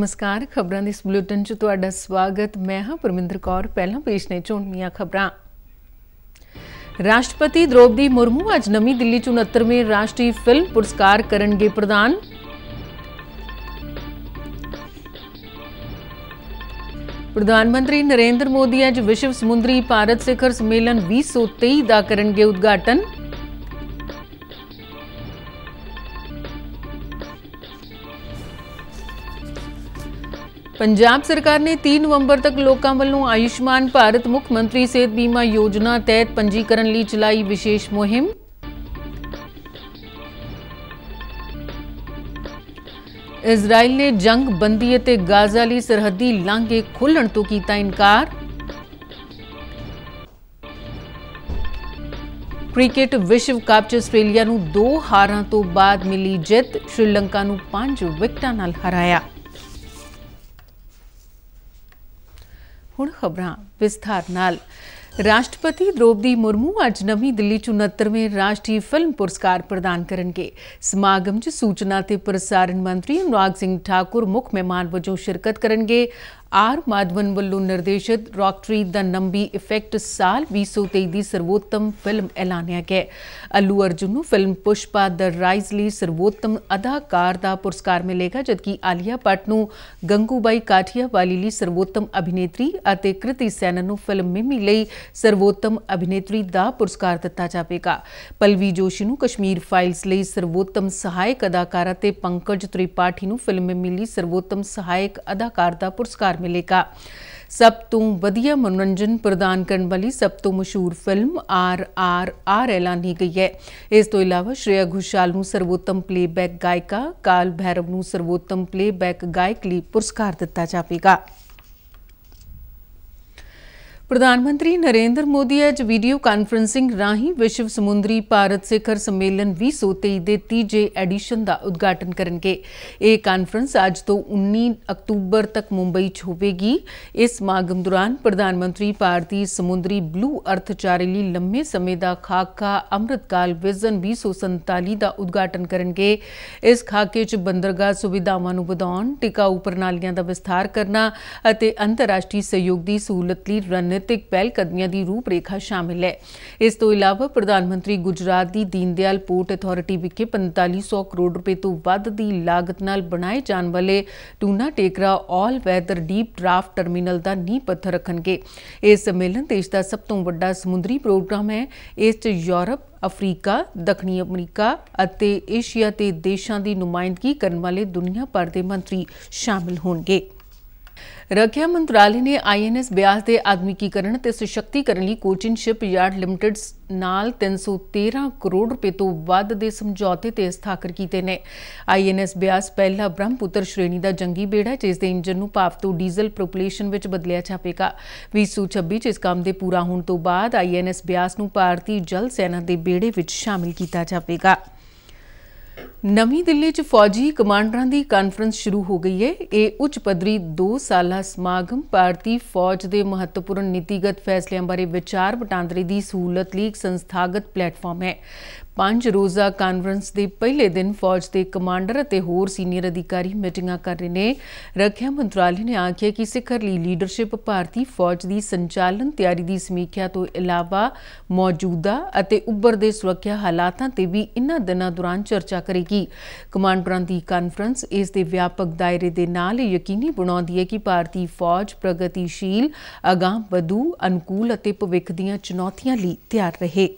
ਨਮਸਕਾਰ ਖਬਰਾਂ ਦੇ ਇਸ ਬੁਲੇਟਿਨ 'ਚ ਤੁਹਾਡਾ ਸਵਾਗਤ ਮੈਂ ਹਾਂ ਪਰਮਿੰਦਰ ਕੌਰ ਪਹਿਲਾਂ ਪੇਸ਼ ਨੇ ਝੋਣਵੀਆਂ ਖਬਰਾਂ ਰਾਸ਼ਟਰਪਤੀ ਦ੍ਰੋਪਦੀ ਮੁਰਮੂ ਅੱਜ ਨਵੀਂ ਦਿੱਲੀ 'ਚ 69ਵੇਂ ਰਾਸ਼ਟਰੀ ਫਿਲਮ ਪੁਰਸਕਾਰ ਕਰਨਗੇ ਪ੍ਰਦਾਨ ਪ੍ਰਧਾਨ ਮੰਤਰੀ ਨਰਿੰਦਰ ਮੋਦੀ ਅੱਜ ਵਿਸ਼ਵ ਸਮੁੰਦਰੀ ਭਾਰਤ ਸਿਖਰ ਸੰਮੇਲਨ 2023 ਦਾ ਕਰਨਗੇ ਉਦਘਾਟਨ ਪੰਜਾਬ ਸਰਕਾਰ ਨੇ 3 ਨਵੰਬਰ ਤੱਕ ਲੋਕਾਂ ਵੱਲੋਂ ਆਯੁਸ਼ਮਾਨ ਭਾਰਤ ਮੁੱਖ ਮੰਤਰੀ ਸਿਹਤ ਬੀਮਾ ਯੋਜਨਾ ਤਹਿਤ ਪੰਜੀਕਰਨ ਲਈ ਚਲਾਈ ਵਿਸ਼ੇਸ਼ ਮੁਹਿੰਮ ਇਜ਼ਰਾਈਲ ਨੇ ਜੰਗ ਬੰਦੀ ਅਤੇ ਗਾਜ਼ਾ ਲਈ ਸਰਹੱਦੀ ਲਾਂਘੇ ਖੋਲਣ ਤੋਂ ਕੀਤਾ ਇਨਕਾਰ ਕ੍ਰਿਕਟ ਵਿਸ਼ਵ ਕੱਪ 'ਚ ਆਸਟ੍ਰੇਲੀਆ ਨੂੰ ਦੋ ਹਾਰਾਂ ਤੋਂ ਬਾਅਦ ਮਿਲੀ ਜਿੱਤ ਸ਼੍ਰੀਲੰਕਾ ਨੂੰ 5 ਵਿਕਟਾਂ ਨਾਲ ਹਰਾਇਆ ਹੁਣ ਖਬਰਾਂ ਵਿਸਥਾਰ ਨਾਲ ਰਾਸ਼ਟਰਪਤੀ ਦ੍ਰੋਪਦੀ ਮੁਰਮੂ ਅੱਜ ਨਵੀਂ ਦਿੱਲੀ 'ਚ 69ਵੇਂ ਰਾਸ਼ਟਰੀ ਫਿਲਮ ਪੁਰਸਕਾਰ ਪ੍ਰਦਾਨ ਕਰਨਗੇ ਸਮਾਗਮ 'ਚ ਸੂਚਨਾ ਤੇ ਪ੍ਰਸਾਰਣ ਮੰਤਰੀ ਅਨੁਰਾਗ ਸਿੰਘ ਠਾਕੁਰ ਮੁੱਖ ਮਹਿਮਾਨ ਵਜੋਂ ਸ਼ਿਰਕਤ ਕਰਨਗੇ ਆਰ ਮਾਧਵਨ ਵੱਲੋਂ ਨਿਰਦੇਸ਼ਿਤ ਰੌਕਟਰੀ ਦਾ ਨੰਬੀ ਇਫੈਕਟ ਸਾਲ 2023 ਦੀ ਸਰਵੋਤਮ ਫਿਲਮ ਐਲਾਨਿਆ ਗਿਆ ਅੱਲੂ ਅਰਜੁਨ ਨੂੰ ਫਿਲਮ ਪੁਸ਼ਪਾ ਦ ਰਾਈਜ਼ ਲਈ ਸਰਵੋਤਮ ਅਦਾਕਾਰ ਦਾ ਪੁਰਸਕਾਰ ਮਿਲੇਗਾ ਜਦਕਿ ਆਲੀਆ ਪਟ ਨੂੰ ਗੰਗੂਬਾਈ ਵਾਲੀ ਲਈ ਸਰਵੋਤਮ ਅਭਿਨੇਤਰੀ ਅਤੇ ਕ੍ਰਿਤੀ ਸੈਨਨ ਨੂੰ ਫਿਲਮ ਮਿਮੀ ਲਈ ਸਰਵੋਤਮ ਅਭਿਨੇਤਰੀ ਦਾ ਪੁਰਸਕਾਰ ਦਿੱਤਾ ਜਾਵੇਗਾ ਪਲਵੀ ਜੋਸ਼ੀ ਨੂੰ ਕਸ਼ਮੀਰ ਫਾਈਲਸ ਲਈ ਸਰਵੋਤਮ ਸਹਾਇਕ ਅਦਾਕਾਰ ਅਤੇ ਪੰਕਜ ਤ੍ਰਿਪਾਠੀ ਨੂੰ ਫਿਲਮ ਮਿਮੀ ਲਈ ਸਰਵੋਤਮ ਸਹਾਇਕ ਅਦਾਕਾਰ ਦਾ ਪੁਰਸਕਾਰ मिलेगा सब तो वधिया मनोरंजन प्रदान करने वाली सब तो मशहूर फिल्म आर आर आर ऐलानी गई है इस तो इलावा श्रेया घोषाल सर्वोत्तम प्लेबैक गायिका काल भैरव सर्वोत्तम प्लेबैक गायक लिए पुरस्कार दिता जाएगा ਪ੍ਰਧਾਨ ਮੰਤਰੀ ਨਰਿੰਦਰ ਮੋਦੀ ਅੱਜ ਵੀਡੀਓ ਕਾਨਫਰੰਸਿੰਗ ਰਾਹੀਂ ਵਿਸ਼ਵ ਸਮੁੰਦਰੀ ਭਾਰਤ ਸਿਖਰ ਸੰਮੇਲਨ 2023 ਦੇ ਤੀਜੇ ਐਡੀਸ਼ਨ ਦਾ ਉਦਘਾਟਨ ਕਰਨਗੇ ਇਹ ਕਾਨਫਰੰਸ ਅੱਜ ਤੋਂ 19 ਅਕਤੂਬਰ ਤੱਕ ਮੁੰਬਈ 'ਚ ਹੋਵੇਗੀ ਇਸ ਸਮਾਗਮ ਦੌਰਾਨ ਪ੍ਰਧਾਨ ਮੰਤਰੀ ਭਾਰਤੀ ਸਮੁੰਦਰੀ ਬਲੂ ਅਰਥਚਾਰੇ ਲਈ ਲੰਮੇ ਸਮੇਂ ਦਾ ਖਾਕਾ ਅੰਮ੍ਰਿਤਕਾਲ ਵਿਜ਼ਨ 2047 ਦਾ ਉਦਘਾਟਨ ਕਰਨਗੇ ਇਸ ਖਾਕੇ 'ਚ ਬੰਦਰਗਾਹ ਸੁਵਿਧਾਵਾਂ ਨੂੰ ਵਧਾਉਣ ਟਿਕਾਊ ਪ੍ਰਣਾਲੀਆਂ ਦਾ ਵਿਸਥਾਰ ਕਰਨਾ ਅਤੇ ਅੰਤਰਰਾਸ਼ਟਰੀ ਸਹਿਯੋਗ ਦੀ ਸਹੂਲਤ ਲਈ ਰਣ ਰਾਜਨੀਤਿਕ ਪਹਿਲਕਦਮੀਆਂ ਦੀ ਰੂਪਰੇਖਾ ਸ਼ਾਮਿਲ ਹੈ ਇਸ ਤੋਂ ਇਲਾਵਾ ਪ੍ਰਧਾਨ ਮੰਤਰੀ ਗੁਜਰਾਤ ਦੀ ਦੀਨਦਿਆਲ ਪੋਰਟ ਅਥਾਰਟੀ ਵਿਖੇ 4500 ਕਰੋੜ ਰੁਪਏ ਤੋਂ ਵੱਧ ਦੀ ਲਾਗਤ ਨਾਲ ਬਣਾਏ ਜਾਣ ਵਾਲੇ Tuna Tekra all weather deep draft terminal ਦਾ ਨੀਂਹ ਪੱਥਰ ਰੱਖਣਗੇ ਇਹ ਸੰਮੇਲਨ ਦੇਸ਼ ਦਾ ਸਭ ਤੋਂ ਵੱਡਾ ਸਮੁੰਦਰੀ ਪ੍ਰੋਗਰਾਮ ਹੈ ਇਸ 'ਚ ਯੂਰਪ ਅਫਰੀਕਾ, ਦੱਖਣੀ ਅਮਰੀਕਾ ਅਤੇ ਏਸ਼ੀਆ ਦੇ ਦੇਸ਼ਾਂ ਦੀ ਨੁਮਾਇੰਦਗੀ ਕਰਨ ਵਾਲੇ ਦੁਨੀਆ ਭਰ ਦੇ ਮੰਤਰੀ ਸ਼ਾਮਲ ਹੋਣਗੇ। ਰੱਖਿਆ ਮੰਤਰਾਲੇ ਨੇ ਆਈਐਨਐਸ ਬਿਆਸ ਦੇ ਆਧੁਨਿਕੀਕਰਨ ਤੇ ਸੁਸ਼ਕਤੀਕਰਨ ਲਈ ਸ਼ਿਪ ਯਾਰਡ ਲਿਮਟਿਡ ਨਾਲ 313 ਕਰੋੜ ਰੁਪਏ ਤੋਂ ਵੱਧ ਦੇ ਸਮਝੌਤੇ ਤੇ ਸਥਾਪਿਤ ਕੀਤੇ ਨੇ ਆਈਐਨਐਸ ਬਿਆਸ ਪਹਿਲਾ ਬ੍ਰਹਮਪੁੱਤਰ ਸ਼੍ਰੇਣੀ ਦਾ ਜੰਗੀ ਬੇੜਾ ਜਿਸ ਦੇ ਇੰਜਨ ਨੂੰ ਭਾਫ ਤੋਂ ਡੀਜ਼ਲ ਪ੍ਰੋਪਲੇਸ਼ਨ ਵਿੱਚ ਬਦਲਿਆ ਜਾਵੇਗਾ 2026 ਇਸ ਕੰਮ ਦੇ ਪੂਰਾ ਹੋਣ ਤੋਂ ਬਾਅਦ ਆਈਐਨਐਸ ਬਿਆਸ ਨੂੰ ਭਾਰਤੀ ਜਲ ਸੈਨਾ ਦੇ ਬੇੜੇ ਵਿੱਚ ਸ਼ਾਮਿਲ ਕੀਤਾ ਜਾਵੇਗਾ ਨਵੀਂ ਦਿੱਲੀ 'ਚ ਫੌਜੀ ਕਮਾਂਡਰਾਂ ਦੀ ਕਾਨਫਰੰਸ ਸ਼ੁਰੂ ਹੋ ਗਈ ਹੈ ਇਹ ਉੱਚ ਪੱਧਰੀ 2 ਸਾਲਾ ਸਮਾਗਮ ਭਾਰਤੀ ਫੌਜ ਦੇ ਮਹੱਤਵਪੂਰਨ ਨੀਤੀਗਤ ਫੈਸਲਿਆਂ ਬਾਰੇ ਵਿਚਾਰ ਵਟਾਂਦਰੇ ਦੀ ਸਹੂਲਤ ਲਈ ਇੱਕ ਸੰਸਥਾਗਤ ਪਲੇਟਫਾਰਮ ਹੈ ਪੰਜ ਰੋਜ਼ਾ ਕਾਨਫਰੰਸ ਦੇ ਪਹਿਲੇ ਦਿਨ ਫੌਜ ਦੇ ਕਮਾਂਡਰ ਅਤੇ ਹੋਰ ਸੀਨੀਅਰ ਅਧਿਕਾਰੀ ਮੀਟਿੰਗਾਂ ਕਰ ਰਹੇ ਨੇ ਰੱਖਿਆ ਮੰਤਰਾਲੇ ਨੇ ਆਖਿਆ ਕਿ ਸਿਖਰਲੀ ਲੀਡਰਸ਼ਿਪ ਭਾਰਤੀ ਫੌਜ ਦੀ ਸੰਚਾਲਨ ਤਿਆਰੀ ਦੀ ਸਮੀਖਿਆ ਤੋਂ ਇਲਾਵਾ ਮੌਜੂਦਾ ਅਤੇ ਉੱਭਰਦੇ ਸੁਰੱਖਿਆ ਹਾਲਾਤਾਂ ਤੇ ਵੀ ਇਨ੍ਹਾਂ ਦਿਨਾਂ ਦੌਰਾਨ ਚਰਚਾ ਕਰੇਗੀ ਕਮਾਂਡਰਾਂ ਦੀ ਕਾਨਫਰੰਸ ਇਸ ਦੇ ਵਿਆਪਕ ਦਾਇਰੇ ਦੇ ਨਾਲ ਯਕੀਨੀ ਬਣਾਉਂਦੀ ਹੈ ਕਿ ਭਾਰਤੀ ਫੌਜ ਪ੍ਰਗਤੀਸ਼ੀਲ ਅਗਾਹ ਵਧੂ ਅਨੁਕੂਲ ਅਤੇ ਭਵਿੱਖ ਦੀਆਂ ਚੁਣੌਤੀਆਂ ਲਈ ਤਿਆਰ ਰਹੇ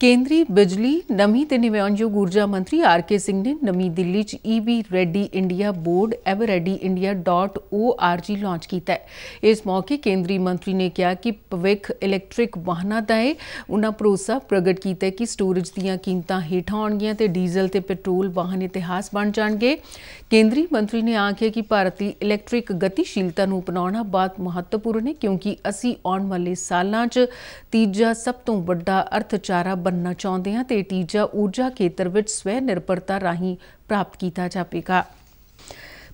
ਕੇਂਦਰੀ ਬਿਜਲੀ ਨਵੀਂ ਤੇ ਨਿਵਿਆਨਯੋਗ ਊਰਜਾ ਮੰਤਰੀ ਆਰ ਕੇ ਸਿੰਘ ਨੇ ਨਵੀਂ ਦਿੱਲੀ 'ਚ EV ready India board everreadyindia.org launch ਕੀਤਾ ਹੈ ਇਸ ਮੌਕੇ ਕੇਂਦਰੀ ਮੰਤਰੀ ਨੇ ਕਿਹਾ ਕਿ ਭਵਿੱਖ ਇਲੈਕਟ੍ਰਿਕ ਵਾਹਨਾਂ ਦਾ ਹੈ ਉਹਨਾਂ ਭਰੋਸਾ ਪ੍ਰਗਟ ਕੀਤਾ ਕਿ ਸਟੋਰੇਜ ਦੀਆਂ ਕੀਮਤਾਂ ਹੇਠਾਂ ਆਉਣਗੀਆਂ ਤੇ ਡੀਜ਼ਲ ਤੇ ਪੈਟਰੋਲ ਵਾਹਨ ਇਤਿਹਾਸ ਬਣ ਜਾਣਗੇ ਕੇਂਦਰੀ ਮੰਤਰੀ ਨੇ ਆਖਿਆ ਕਿ ਭਾਰਤੀ ਇਲੈਕਟ੍ਰਿਕ ਗਤੀਸ਼ੀਲਤਾ ਨੂੰ ਅਪਣਾਉਣਾ ਬਹੁਤ ਮਹੱਤਵਪੂਰਨ ਹੈ ਕਿਉਂਕਿ ਅਸੀਂ ਆਉਣ ਵਾਲੇ ਸਾਲਾਂ 'ਚ ਤੀਜਾ ਸਭ ਤੋਂ ਵੱਡਾ ਅਰਥਚਾਰਾ ਬਣਨਾ ਚਾਹੁੰਦੇ ਹਾਂ ਤੇ ਟੀਜਾ ਊਰਜਾ ਖੇਤਰ ਵਿੱਚ ਸਵੈ ਨਿਰਭਰਤਾ ਰਾਹੀਂ ਪ੍ਰਾਪਤ ਕੀਤਾ ਜਾਵੇਗਾ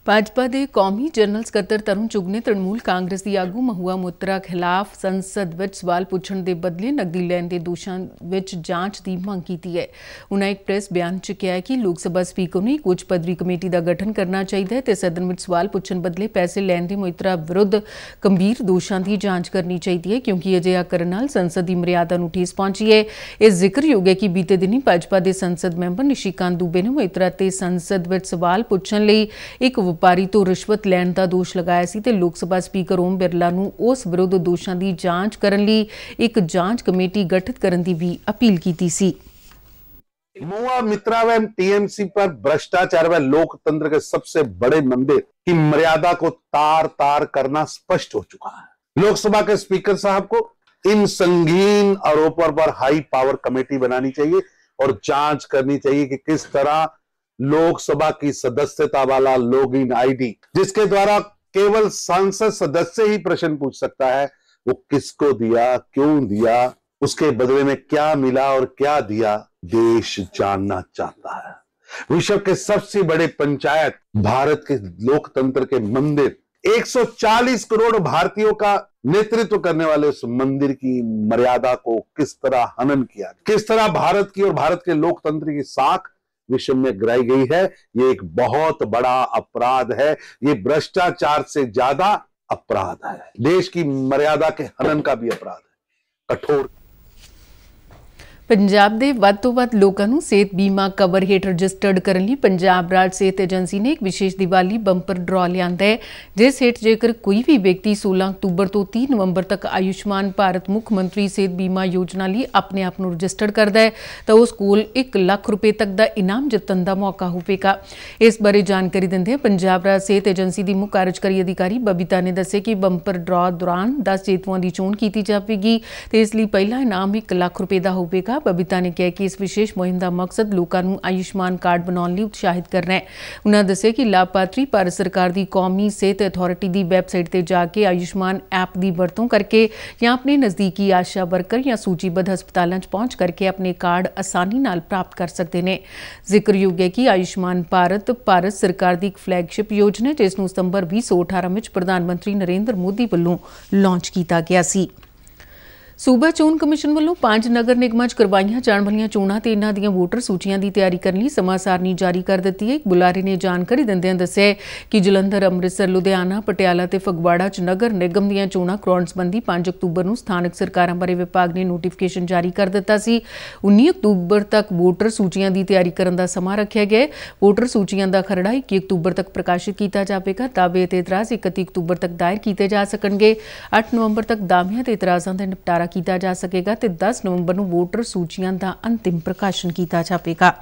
ਭਾਜਪਾ ਦੇ ਕੌਮੀ ਜਨਰਲ ਸਕੱਤਰ ਤਰੁਣ ਚੁਗ ਨੇ ਤ੍ਰਿਣਮੂਲ ਕਾਂਗਰਸ ਦੀ ਆਗੂ ਮਹੂਆ ਮੋਤਰਾ ਖਿਲਾਫ ਸੰਸਦ ਵਿੱਚ ਸਵਾਲ ਪੁੱਛਣ ਦੇ ਬਦਲੇ ਨਗਦੀ ਲੈਣ ਦੇ ਦੋਸ਼ਾਂ ਵਿੱਚ ਜਾਂਚ ਦੀ ਮੰਗ ਕੀਤੀ ਹੈ ਉਹਨਾਂ ਇੱਕ ਪ੍ਰੈਸ ਬਿਆਨ 'ਚ ਕਿਹਾ ਕਿ ਲੋਕ ਸਭਾ ਸਪੀਕਰ ਨੂੰ ਇੱਕ ਪਦਰੀ ਕਮੇਟੀ ਦਾ ਗਠਨ ਕਰਨਾ ਚਾਹੀਦਾ ਹੈ ਤੇ ਸਦਨ ਵਿੱਚ ਸਵਾਲ ਪੁੱਛਣ ਬਦਲੇ ਪੈਸੇ ਲੈਣ ਦੀ ਮੋਤਰਾ ਵਿਰੁੱਧ ਗੰਭੀਰ ਦੋਸ਼ਾਂ ਦੀ ਜਾਂਚ ਕਰਨੀ ਚਾਹੀਦੀ ਹੈ ਕਿਉਂਕਿ ਅਜਿਹਾ ਕਰਨ ਨਾਲ ਸੰਸਦ ਦੀ ਮਰਿਆਦਾ ਨੂੰ ਠੇਸ ਪਹੁੰਚੀ ਹੈ ਇਹ ਜ਼ਿਕਰਯੋਗ ਹੈ ਕਿ ਬੀਤੇ ਦਿਨੀ ਭਾਜਪਾ ਦੇ ਸੰਸਦ ਮੈਂਬਰ ਨਿਸ਼ੀਕਾਂਤ ਦੂਬੇ ਨੇ ਮੋਤਰਾ ਤੇ ਸੰਸਦ ਵਿੱਚ ਸਵਾਲ ਪੁੱਛਣ ਲਈ ਇੱਕ ਵਪਾਰੀ ਤੋਂ ਰਿਸ਼ਵਤ ਲੈਣ ਦਾ ਦੋਸ਼ ਲਗਾਇਆ ਸੀ ਤੇ ਲੋਕ ਸਭਾ ਸਪੀਕਰ ਓਮ ਬਿਰਲਾ ਨੂੰ ਉਸ ਵਿਰੁੱਧ ਦੋਸ਼ਾਂ ਦੀ ਜਾਂਚ ਕਰਨ ਲਈ ਇੱਕ ਜਾਂਚ ਕਮੇਟੀ ਗਠਿਤ ਕਰਨ ਦੀ ਵੀ ਅਪੀਲ ਕੀਤੀ ਸੀ मित्रा व टीएमसी पर भ्रष्टाचार व लोकतंत्र के सबसे बड़े मंदिर की मर्यादा को तार तार करना स्पष्ट हो चुका है लोकसभा के स्पीकर साहब को इन संगीन आरोपों पर हाई पावर कमेटी बनानी चाहिए और जांच करनी चाहिए कि किस तरह लोकसभा की सदस्यता वाला लॉग इन आईडी जिसके द्वारा केवल सांसद सदस्य ही प्रश्न पूछ सकता है वो किसको दिया क्यों दिया उसके बदले में क्या मिला और क्या दिया देश जानना चाहता है विश्व के सबसे बड़े पंचायत भारत के लोकतंत्र के मंदिर 140 करोड़ भारतीयों का नेतृत्व करने वाले उस मंदिर की मर्यादा को किस तरह हनन किया किस तरह भारत की और भारत के लोकतंत्र की साख विश्व में गिराई गई है ये एक बहुत बड़ा अपराध है ये भ्रष्टाचार से ज्यादा अपराध है देश की मर्यादा के हनन का भी अपराध है कठोर ਪੰਜਾਬ ਦੇ ਵੱਧ ਤੋਂ ਵੱਧ ਲੋਕਾਂ ਨੂੰ ਸਿਹਤ ਬੀਮਾ ਕਵਰ ਹੇਠ ਰਜਿਸਟਰਡ ਕਰਨ ਲਈ ਪੰਜਾਬ ਰਾਜ ਸਿਹਤ ਏਜੰਸੀ ਨੇ ਇੱਕ ਵਿਸ਼ੇਸ਼ ਦੀਵਾਲੀ ਬੰਪਰ ਡਰਾ ਲਿਆਂਦਾ ਹੈ ਜਿਸ ਹੇਠ ਜੇਕਰ ਕੋਈ ਵੀ ਵਿਅਕਤੀ 16 ਅਕਤੂਬਰ ਤੋਂ 30 ਨਵੰਬਰ ਤੱਕ ਆਯੁਸ਼ਮਾਨ ਭਾਰਤ ਮੁੱਖ ਮੰਤਰੀ ਸਿਹਤ ਬੀਮਾ ਯੋਜਨਾ ਲਈ ਆਪਣੇ ਆਪ ਨੂੰ ਰਜਿਸਟਰਡ ਕਰਦਾ ਹੈ ਤਾਂ ਉਸ ਕੋਲ 1 ਲੱਖ ਰੁਪਏ ਤੱਕ ਦਾ ਇਨਾਮ ਜਿੱਤਣ ਦਾ ਮੌਕਾ ਹੋਵੇਗਾ ਇਸ ਬਾਰੇ ਜਾਣਕਾਰੀ ਦਿੰਦੇ ਪੰਜਾਬ ਰਾਜ ਸਿਹਤ ਏਜੰਸੀ ਦੀ ਮੁੱਖ ਕਾਰਜਕਾਰੀ ਅਧਿਕਾਰੀ ਬਬੀਤਾ ਨੇ ਦੱਸਿਆ ਕਿ ਬੰਪਰ ਡਰਾ ਦੌਰਾਨ 10 ਜੇਤੂਆਂ ਦੀ ਚੋਣ ਕੀਤੀ ਜਾਵੇਗੀ ਤੇ ਇਸ ਲਈ ਪਹਿਲਾ ਇਨਾਮ 1 ਲੱਖ ਰੁਪਏ ਦਾ ਹੋਵੇਗਾ ਕੀਤਾ ਬਬੀਤਾ ਨੇ ਕਿਹਾ ਕਿ ਇਸ ਵਿਸ਼ੇਸ਼ ਮੁਹਿੰਮ ਦਾ ਮਕਸਦ ਲੋਕਾਂ ਨੂੰ ਆਯੁਸ਼ਮਾਨ ਕਾਰਡ ਬਣਾਉਣ ਲਈ ਉਤਸ਼ਾਹਿਤ ਕਰਨਾ ਹੈ ਉਹਨਾਂ ਦੱਸਿਆ ਕਿ ਲਾਭਪਾਤਰੀ ਭਾਰਤ ਸਰਕਾਰ ਦੀ ਕੌਮੀ ਸਿਹਤ ਅਥਾਰਟੀ ਦੀ ਵੈਬਸਾਈਟ ਤੇ ਜਾ ਕੇ ਆਯੁਸ਼ਮਾਨ ਐਪ ਦੀ ਵਰਤੋਂ ਕਰਕੇ ਜਾਂ ਆਪਣੇ ਨਜ਼ਦੀਕੀ ਆਸ਼ਾ ਵਰਕਰ ਜਾਂ ਸੂਚੀਬੱਧ ਹਸਪਤਾਲਾਂ 'ਚ ਪਹੁੰਚ ਕਰਕੇ ਆਪਣੇ ਕਾਰਡ ਆਸਾਨੀ ਨਾਲ ਪ੍ਰਾਪਤ ਕਰ ਸਕਦੇ ਨੇ ਜ਼ਿਕਰਯੋਗ ਹੈ ਕਿ ਆਯੁਸ਼ਮਾਨ ਭਾਰਤ ਭਾਰਤ ਸਰਕਾਰ ਦੀ ਇੱਕ ਫਲੈਗਸ਼ਿਪ ਯੋਜਨਾ ਜਿਸ ਨੂੰ ਸਤੰਬਰ 2018 ਵਿੱਚ ਪ੍ਰਧਾਨ ਮੰਤਰੀ ਨਰਿੰਦਰ ਮੋਦੀ ਵੱਲੋਂ ਲਾਂਚ ਕੀਤਾ ਗਿਆ ਸੀ ਸੂਬਾ ਚੋਣ ਕਮਿਸ਼ਨ ਵੱਲੋਂ ਪੰਜ ਨਗਰ ਨਿਗਮਾਂ 'ਚ ਕਰਵਾਈਆਂ ਜਾਣ ਵਾਲੀਆਂ ਚੋਣਾਂ ਤੇ ਇਹਨਾਂ ਦੀਆਂ ਵੋਟਰ ਸੂਚੀਆਂ ਦੀ ਤਿਆਰੀ ਕਰਨ ਲਈ ਸਮਾਂ ਸਾਰਣੀ ਜਾਰੀ ਕਰ ਦਿੱਤੀ ਹੈ ਇੱਕ ਬੁਲਾਰੇ ਨੇ ਜਾਣਕਾਰੀ ਦਿੰਦਿਆਂ ਦੱਸਿਆ ਕਿ ਜਲੰਧਰ ਅੰਮ੍ਰਿਤਸਰ ਲੁਧਿਆਣਾ ਪਟਿਆਲਾ ਤੇ ਫਗਵਾੜਾ 'ਚ ਨਗਰ ਨਿਗਮ ਦੀਆਂ ਚੋਣਾਂ ਕਰਾਉਣ ਸੰਬੰਧੀ 5 ਅਕਤੂਬਰ ਨੂੰ ਸਥਾਨਕ ਸਰਕਾਰਾਂ ਬਾਰੇ ਵਿਭਾਗ ਨੇ ਨੋਟੀਫਿਕੇਸ਼ਨ ਜਾਰੀ ਕਰ ਦਿੱਤਾ ਸੀ 19 ਅਕਤੂਬਰ ਤੱਕ ਵੋਟਰ ਸੂਚੀਆਂ ਦੀ ਤਿਆਰੀ ਕਰਨ ਦਾ ਸਮਾਂ ਰੱਖਿਆ ਗਿਆ ਹੈ ਵੋਟਰ ਸੂਚੀਆਂ ਦਾ ਖਰੜਾ 21 ਅਕਤੂਬਰ ਤੱਕ ਪ੍ਰਕਾਸ਼ਿਤ ਕੀਤਾ ਜਾਵੇਗਾ ਦਾਅਵੇ ਤੇ ਇਤਰਾਜ਼ 31 ਅਕਤੂਬਰ ਤੱਕ ਦਾਇਰ ਕੀਤੇ ਜਾ ਸਕਣਗੇ 8 ਨਵੰਬਰ ਤੱਕ ਦਾਅਵਿਆਂ ਤੇ ਇਤਰਾਜ਼ਾਂ ਦਾ ਨਿਪਟਾਰਾ ਕੀਤਾ ਜਾ ਸਕੇਗਾ ਤੇ 10 ਨਵੰਬਰ ਨੂੰ ਵੋਟਰ ਸੂਚੀਆਂ ਦਾ ਅੰਤਿਮ ਪ੍ਰਕਾਸ਼ਨ ਕੀਤਾ ਜਾਵੇਗਾ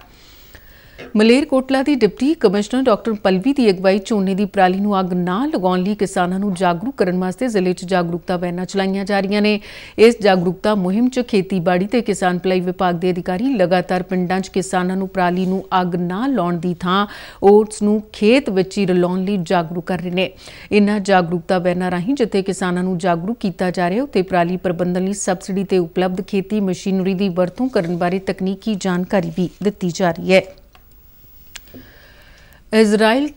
ਮਲੇਰਕੋਟਲਾ ਦੀ ਡਿਪਟੀ ਕਮਿਸ਼ਨਰ ਡਾਕਟਰ ਪਲਵੀ ਦੀ ਅਗਵਾਈ ਝੋਨੇ ਦੀ ਪਰਾਲੀ ਨੂੰ ਅੱਗ ਨਾ ਲਗਾਉਣ ਲਈ ਕਿਸਾਨਾਂ ਨੂੰ ਜਾਗਰੂਕ ਕਰਨ ਵਾਸਤੇ ਜ਼ਿਲ੍ਹੇ 'ਚ ਜਾਗਰੂਕਤਾ ਵੈਨਾਂ ਚਲਾਈਆਂ ਜਾ ਰਹੀਆਂ ਨੇ ਇਸ ਜਾਗਰੂਕਤਾ ਮੁਹਿੰਮ 'ਚ ਖੇਤੀਬਾੜੀ ਤੇ ਕਿਸਾਨ ਭਲਾਈ ਵਿਭਾਗ ਦੇ ਅਧਿਕਾਰੀ ਲਗਾਤਾਰ ਪਿੰਡਾਂ 'ਚ ਕਿਸਾਨਾਂ ਨੂੰ ਪਰਾਲੀ ਨੂੰ ਅੱਗ ਨਾ ਲਾਉਣ ਦੀ ਥਾਂ ਓਟਸ ਨੂੰ ਖੇਤ ਵਿੱਚ ਹੀ ਰਲਾਉਣ ਲਈ ਜਾਗਰੂਕ ਕਰ ਰਹੇ ਨੇ ਇਨ੍ਹਾਂ ਜਾਗਰੂਕਤਾ ਵੈਨਾਂ ਰਾਹੀਂ ਜਿੱਥੇ ਕਿਸਾਨਾਂ ਨੂੰ ਜਾਗਰੂਕ ਕੀਤਾ ਜਾ ਰਿਹਾ ਉੱਥੇ ਪਰਾਲੀ ਪ੍ਰਬੰਧਨ ਲਈ ਸਬਸਿਡੀ ਤੇ ਉਪਲਬਧ ਖੇਤੀ ਮਸ਼ੀਨਰੀ ਦੀ ਵਰਤੋਂ ਕਰਨ ਬਾਰੇ ਤਕਨੀਕੀ ਜਾਣਕਾਰੀ ਵੀ ਦਿੱਤੀ ਜਾ ਰਹੀ ਹੈ Israel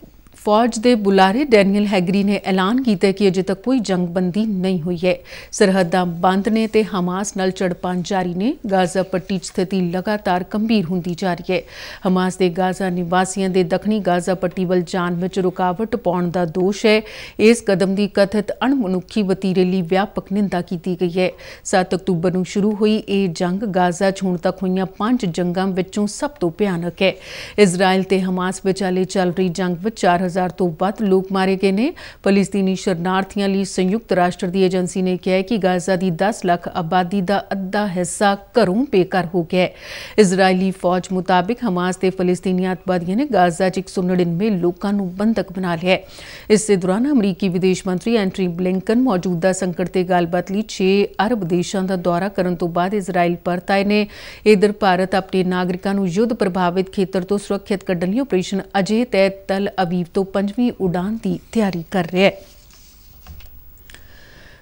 ਫੌਜ ਦੇ ਬੁਲਾਰੇ ਡੈਨੀਅਲ ਹੈਗਰੀ ਨੇ ਐਲਾਨ ਕੀਤਾ ਕਿ ਅਜੇ ਤੱਕ ਕੋਈ ਜੰਗਬੰਦੀ ਨਹੀਂ ਹੋਈ ਹੈ ਸਰਹੱਦਾਂ ਬੰਦ ਨੇ ਤੇ ਹਮਾਸ ਨਾਲ ਚੜਪਾਂ ਜਾਰੀ ਨੇ ਗਾਜ਼ਾ ਪੱਟੀ 'ਚ ਸਥਿਤੀ ਲਗਾਤਾਰ ਗੰਭੀਰ ਹੁੰਦੀ ਜਾ ਰਹੀ ਹੈ ਹਮਾਸ ਦੇ ਗਾਜ਼ਾ ਨਿਵਾਸੀਆਂ ਦੇ ਦੱਖਣੀ ਗਾਜ਼ਾ ਪੱਟੀ ਵੱਲ ਜਾਣ ਵਿੱਚ ਰੁਕਾਵਟ ਪਾਉਣ ਦਾ ਦੋਸ਼ ਹੈ ਇਸ ਕਦਮ ਦੀ ਕਥਿਤ ਅਣਮਨੁੱਖੀ ਵਤੀਰੇ ਲਈ ਵਿਆਪਕ ਨਿੰਦਾ ਕੀਤੀ ਗਈ ਹੈ 7 ਅਕਤੂਬਰ ਨੂੰ ਸ਼ੁਰੂ ਹੋਈ ਇਹ ਜੰਗ ਗਾਜ਼ਾ 'ਚ ਹੁਣ ਤੱਕ ਹੋਈਆਂ ਪੰਜ ਜੰਗਾਂ ਵਿੱਚੋਂ ਸਭ ਤੋਂ ਭਿਆਨਕ ਹੈ ਇਜ਼ਰਾਈਲ ਤੇ ਹਮਾਸ ਵਿਚਾਲੇ ਚੱਲ ਰਹੀ ਜੰਗ ਵਿੱਚ 4000 हज़ार तो वोक मारे गए हैं फलिस्तीनी शरणार्थियों संयुक्त राष्ट्र की एजेंसी ने कहा कि गाजा की दस लख आबादी का अद्धा हिस्सा घरों बेघर हो गया है इजरायली फौज मुताबिक हमास के फलिस्तीनी अतवादियों ने गाजा च एक सौ नड़िनवे लोगों बंधक बना लिया है इस दौरान अमरीकी विदेश मंत्री एंट्री ब्लिंकन मौजूदा संकट से गलबात छे अरब देशों का दौरा करने तो बाद इसराइल परत आए ने इधर भारत अपने नागरिकों युद्ध प्रभावित खेत तो सुरक्षित क्ढन लिये ऑपरेशन अजय तहत तल अबीब ਤੋਂ ਪੰਜਵੀਂ ਉਡਾਨ ਦੀ ਤਿਆਰੀ ਕਰ ਰਿਹਾ ਹੈ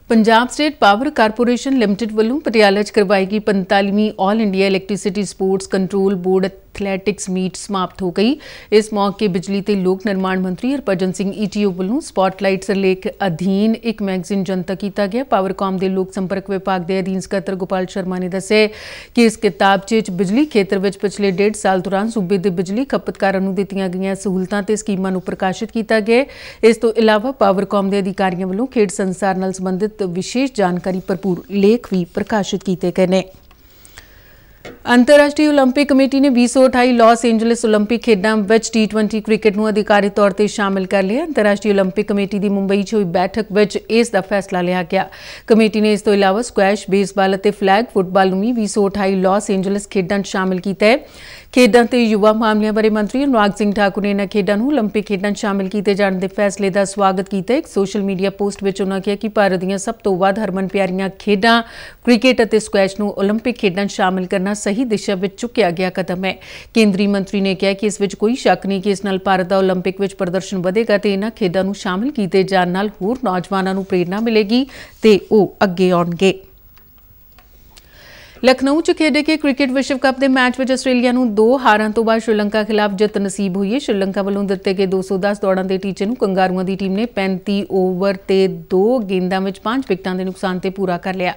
Punjab state power corporation limited ਵੱਲੋਂ ਪਟਿਆਲਾ 'ਚ ਕਰਵਾਈ ਗਈ 45ਵੀਂ all India electricity sports control board athletics meet ਸਮਾਪਤ ਹੋ ਗਈ ਇਸ ਮੌਕੇ ਬਿਜਲੀ ਤੇ ਲੋਕ ਨਿਰਮਾਣ ਮੰਤਰੀ ਹਰਪਜਨ ਸਿੰਘ ਈਟੀਓ ਵੱਲੋਂ ਸਪੌਟਲਾਈਟ ਸਰਲੇਖ ਅਧੀਨ ਇੱਕ ਮੈਗਜ਼ੀਨ ਜਨਤਾ ਕੀਤਾ ਗਿਆ ਪਾਵਰਕਾਮ ਦੇ ਲੋਕ ਸੰਪਰਕ ਵਿਭਾਗ ਦੇ ਅਧੀਨ ਸਕੱਤਰ ਗੋਪਾਲ ਸ਼ਰਮਾ ਨੇ ਦੱਸਿਆ ਕਿ ਇਸ ਕਿਤਾਬ 'ਚ ਬਿਜਲੀ ਖੇਤਰ ਵਿੱਚ ਪਿਛਲੇ 1.5 ਸਾਲ ਦੌਰਾਨ ਸੂਬੇ ਦੇ ਬਿਜਲੀ ਖਪਤਕਾਰਾਂ ਨੂੰ ਦਿੱਤੀਆਂ ਗਈਆਂ ਸਹੂਲਤਾਂ ਤੇ ਸਕੀਮਾਂ ਨੂੰ ਪ੍ਰਕਾਸ਼ਿਤ ਕੀਤਾ ਗਿਆ ਇਸ ਤੋਂ ਇਲਾਵਾ ਪਾਵਰਕਾਮ ਦੇ ਅਧਿਕਾਰੀਆਂ ਵੱਲੋਂ ਖੇਡ ਸੰਸਾਰ ਨਾਲ ਸੰਬੰਧਿਤ ਵਿਸ਼ੇਸ਼ ਜਾਣਕਾਰੀ ਭਰਪੂਰ ਲੇਖ ਵੀ ਪ੍ਰਕਾਸ਼ਿਤ ਕੀਤੇ ਗਏ ਨੇ ਅੰਤਰਰਾਸ਼ਟਰੀ 올림픽 ਕਮੇਟੀ ਨੇ 2028 ਲਾਸ ਐਂਜਲਸ 올림픽 ਖੇਡਾਂ ਵਿੱਚ T20 ਕ੍ਰਿਕਟ ਨੂੰ ਅਧਿਕਾਰੀ ਤੌਰ ਤੇ ਸ਼ਾਮਿਲ ਕਰ ਲਿਆ ਅੰਤਰਰਾਸ਼ਟਰੀ 올림픽 ਕਮੇਟੀ ਦੀ ਮੁੰਬਈ 'ਚ ਹੋਈ ਬੈਠਕ ਵਿੱਚ ਇਸ ਦਾ ਫੈਸਲਾ ਲਿਆ ਗਿਆ ਕਮੇਟੀ ਨੇ ਇਸ ਤੋਂ ਇਲਾਵਾ ਸਕੁਐਸ਼ ਬੇਸਬਾਲ ਅਤੇ ਫਲੈਗ ਫੁੱਟਬਾਲ ਨੂੰ ਵੀ 2028 ਲਾਸ ਐਂਜਲਸ ਖੇਡਾਂ 'ਚ ਸ਼ਾਮਿਲ ਕੀਤਾ ਹੈ ਖੇਡਾਂ ਤੇ ਯੁਵਾ ਮਾਮਲਿਆਂ ਬਾਰੇ ਮੰਤਰੀ ਅਨੁਰਾਗ ਸਿੰਘ ਠਾਕੁਰ ਨੇ ਇਹਨਾਂ ਖੇਡਾਂ ਨੂੰ 올림픽 ਖੇਡਾਂ 'ਚ ਸ਼ਾਮਿਲ ਕੀਤੇ ਜਾਣ ਦੇ ਫੈਸਲੇ ਦਾ ਸਵਾਗਤ ਕੀਤਾ ਇੱਕ ਸੋਸ਼ਲ ਮੀਡੀਆ ਪੋਸਟ ਵਿੱਚ ਉਹਨਾਂ ਕਿਹਾ ਕਿ ਭਾਰਤ ਦੀਆਂ ਸਭ ਤੋਂ ਵੱਧ ਹਰਮਨ ਪਿਆਰੀਆਂ ਖੇਡਾਂ ਕ੍ਰਿਕਟ ਅਤੇ ਸਕੁਐਸ਼ ਨੂੰ 올림픽 ਖੇਡਾਂ 'ਚ ਸ਼ਾਮਲ ਕਰਨਾ ਸਹੀ ਦਿਸ਼ਾ ਵਿੱਚ ਚੁੱਕਿਆ ਗਿਆ ਕਦਮ ਹੈ ਕੇਂਦਰੀ ਮੰਤਰੀ ਨੇ ਕਿਹਾ ਕਿ ਇਸ ਵਿੱਚ ਕੋਈ ਸ਼ੱਕ ਨਹੀਂ ਕਿ ਇਸ ਨਾਲ ਭਾਰਤ ਦਾ 올림픽 ਵਿੱਚ ਪ੍ਰਦਰਸ਼ਨ ਵਧੇਗਾ ਤੇ ਇਹਨਾਂ ਖੇਡਾਂ ਨੂੰ ਸ਼ਾਮਲ ਕੀਤੇ ਜਾਣ ਨਾਲ ਹੋਰ ਨੌਜਵਾਨਾਂ ਨੂੰ ਪ੍ਰੇਰਣਾ ਮਿਲੇਗੀ ਤੇ ਉਹ ਅੱਗੇ ਆਉਣਗੇ ਲਖਨਊ 'ਚ ਖੇਡੇ ਕੇ ਕ੍ਰਿਕਟ ਵਿਸ਼ਵ ਕੱਪ ਦੇ ਮੈਚ ਵਿੱਚ ਆਸਟ੍ਰੇਲੀਆ ਨੂੰ ਦੋ ਹਾਰਾਂ ਤੋਂ ਬਾਅਦ ਸ਼੍ਰੀਲੰਕਾ ਖਿਲਾਫ ਜਿੱਤ ਨਸੀਬ ਹੋਈ ਹੈ ਸ਼੍ਰੀਲੰਕਾ ਵੱਲੋਂ ਦਿੱਤੇ ਗਏ 210 ਦੌੜਾਂ ਦੇ ਟੀਚੇ ਨੂੰ ਕੰਗਾਰੂਆਂ ਦੀ ਟੀਮ ਨੇ 35 ਓਵਰ ਤੇ 2 ਗੇਂਦਾਂ ਵਿੱਚ 5 ਵਿਕਟਾਂ ਦੇ ਨੁਕਸਾਨ ਤੇ ਪੂਰਾ ਕਰ ਲਿਆ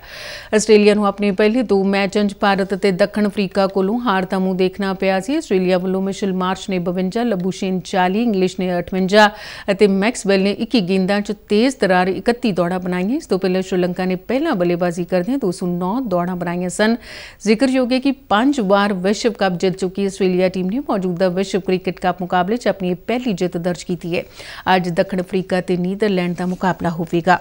ਆਸਟ੍ਰੇਲੀਆ ਨੂੰ ਆਪਣੇ ਪਹਿਲੇ ਦੋ ਮੈਚਾਂ 'ਚ ਭਾਰਤ ਤੇ ਦੱਖਣ ਅਫਰੀਕਾ ਕੋਲੋਂ ਹਾਰ ਦਾ ਮੂੰਹ ਦੇਖਣਾ ਪਿਆ ਸੀ ਆਸਟ੍ਰੇਲੀਆ ਵੱਲੋਂ ਮਿਸ਼ਲ ਮਾਰਚ ਨੇ 52 ਲਬੂਸ਼ੇਨ 40 ਇੰਗਲਿਸ਼ ਨੇ 58 ਅਤੇ ਮੈਕਸ ਬੈਲ ਨੇ 21 ਗੇਂਦਾਂ 'ਚ ਤੇਜ਼ ਤਰਾਰ 31 ਦੌੜਾਂ ਬਣਾਈਆਂ ਇਸ ਤੋਂ ਪਹਿਲਾਂ ਸ਼੍ਰੀਲੰਕਾ ਨੇ ਪਹਿਲਾਂ ਬੱਲੇਬਾਜ਼ੀ ਕਰਦਿਆਂ 209 ਦੌੜਾਂ ਬਣਾਈਆਂ ਸਨ ਦੌਰਾਨ ਜ਼ਿਕਰਯੋਗ ਹੈ ਕਿ ਪੰਜ ਵਾਰ ਵਿਸ਼ਵ ਕੱਪ ਜਿੱਤ ਚੁੱਕੀ ਆਸਟ੍ਰੇਲੀਆ ਟੀਮ ਨੇ ਮੌਜੂਦਾ ਵਿਸ਼ਵ ਕ੍ਰਿਕਟ ਕੱਪ ਮੁਕਾਬਲੇ 'ਚ ਆਪਣੀ ਪਹਿਲੀ ਜਿੱਤ ਦਰਜ ਕੀਤੀ ਹੈ ਅੱਜ ਦੱਖਣ ਅਫਰੀਕਾ ਤੇ ਨੀਦਰਲੈਂਡ ਦਾ ਮੁਕਾਬਲਾ ਹੋਵੇਗਾ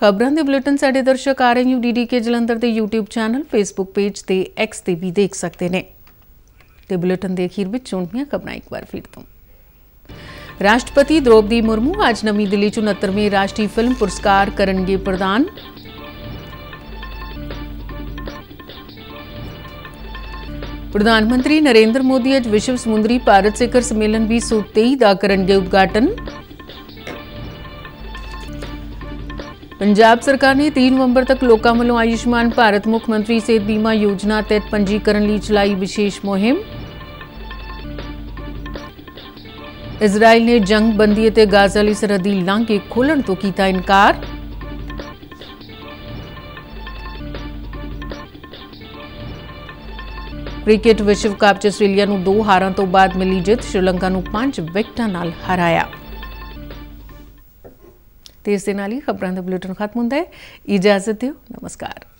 ਖਬਰਾਂ ਦੇ ਬੁਲੇਟਿਨ ਸਾਡੇ ਦਰਸ਼ਕ ਆ ਰਹੇ ਡੀਡੀ ਕੇ ਜਲੰਧਰ ਦੇ YouTube ਚੈਨਲ Facebook ਪੇਜ ਤੇ X ਤੇ ਵੀ ਦੇਖ ਸਕਦੇ ਨੇ ਤੇ ਬੁਲੇਟਿਨ ਦੇ ਅਖੀਰ ਵਿੱਚ ਚੁਣੀਆਂ ਖਬਰਾਂ ਇੱਕ ਵਾਰ ਫਿਰ ਤੋਂ ਰਾਸ਼ਟਰਪਤੀ ਦ੍ਰੋਪਦੀ ਮੁਰਮੂ ਅੱਜ ਨਵੀਂ ਦਿੱਲੀ 'ਚ 69ਵੇਂ ਰਾਸ਼ਟਰੀ ਫਿਲਮ ਪੁਰਸਕਾਰ ਕਰਨਗੇ ਪ੍ਰਦਾਨ ਪ੍ਰਧਾਨ ਮੰਤਰੀ ਨਰਿੰਦਰ ਮੋਦੀ ਅੱਜ ਵਿਸ਼ਵ ਸਮੁੰਦਰੀ ਭਾਰਤ ਸਿਖਰ ਸੰਮੇਲਨ 2023 ਦਾ ਕਰਨਗੇ ਉਦਘਾਟਨ ਪੰਜਾਬ ਸਰਕਾਰ ਨੇ 3 ਨਵੰਬਰ ਤੱਕ ਲੋਕਾਂ ਵੱਲੋਂ ਆਯੁਸ਼ਮਾਨ ਭਾਰਤ ਮੁੱਖ ਮੰਤਰੀ ਸਿਹਤ ਬੀਮਾ ਯੋਜਨਾ ਤਹਿਤ ਪੰਜੀਕਰਨ ਲਈ ਚਲਾਈ ਵਿਸ਼ੇਸ਼ ਮੁਹਿੰਮ ਇਜ਼ਰਾਈਲ ਨੇ ਜੰਗ ਬੰਦੀ ਅਤੇ ਗਾਜ਼ਾ ਲਈ ਸਰਹੱਦੀ ਲਾਂਘੇ ਖੋਲਣ ਤੋਂ ਕੀਤਾ ਇਨਕਾਰ ਕ੍ਰਿਕਟ ਵਿਸ਼ਵ ਕੱਪ 'ਚ ਆਸਟ੍ਰੇਲੀਆ ਨੂੰ 2 ਹਾਰਾਂ ਤੋਂ ਬਾਅਦ ਮਿਲੀ ਜਿੱਤ ਸ਼੍ਰੀਲੰਕਾ ਨੂੰ 5 ਵਿਕਟਾਂ ਨਾਲ ਹਰਾਇਆ ਤੇ ਇਸ ਦੇ ਨਾਲ ਹੀ ਖਬਰਾਂ ਦਾ ਬੁਲੇਟਿਨ ਖਤਮ ਹੁੰਦਾ ਹੈ ਇਜਾਜ਼ਤ ਦਿਓ ਨਮਸਕਾਰ